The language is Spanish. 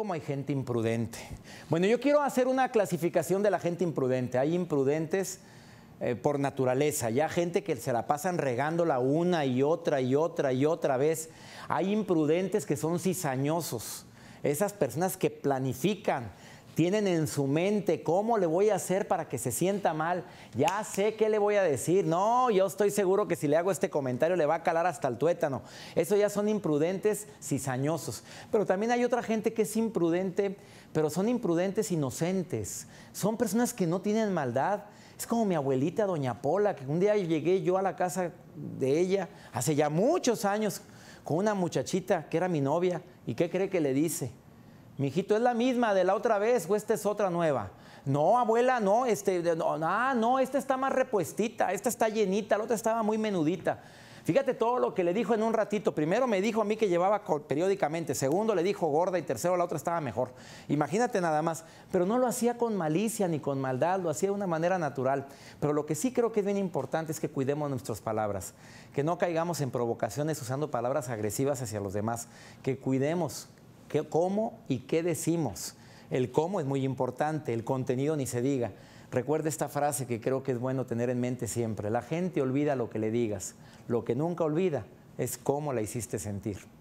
como hay gente imprudente. Bueno, yo quiero hacer una clasificación de la gente imprudente. Hay imprudentes eh, por naturaleza, ya gente que se la pasan regándola una y otra y otra y otra vez. Hay imprudentes que son cizañosos, esas personas que planifican, tienen en su mente cómo le voy a hacer para que se sienta mal. Ya sé qué le voy a decir. No, yo estoy seguro que si le hago este comentario le va a calar hasta el tuétano. Eso ya son imprudentes cizañosos. Pero también hay otra gente que es imprudente, pero son imprudentes inocentes. Son personas que no tienen maldad. Es como mi abuelita, doña Pola, que un día llegué yo a la casa de ella, hace ya muchos años, con una muchachita que era mi novia. ¿Y qué cree que le dice? hijito, es la misma de la otra vez o esta es otra nueva. No, abuela, no, este, no, ah, no, esta está más repuestita, esta está llenita, la otra estaba muy menudita. Fíjate todo lo que le dijo en un ratito. Primero me dijo a mí que llevaba periódicamente, segundo le dijo gorda y tercero la otra estaba mejor. Imagínate nada más. Pero no lo hacía con malicia ni con maldad, lo hacía de una manera natural. Pero lo que sí creo que es bien importante es que cuidemos nuestras palabras, que no caigamos en provocaciones usando palabras agresivas hacia los demás, que cuidemos, cómo y qué decimos. El cómo es muy importante, el contenido ni se diga. Recuerda esta frase que creo que es bueno tener en mente siempre. La gente olvida lo que le digas. Lo que nunca olvida es cómo la hiciste sentir.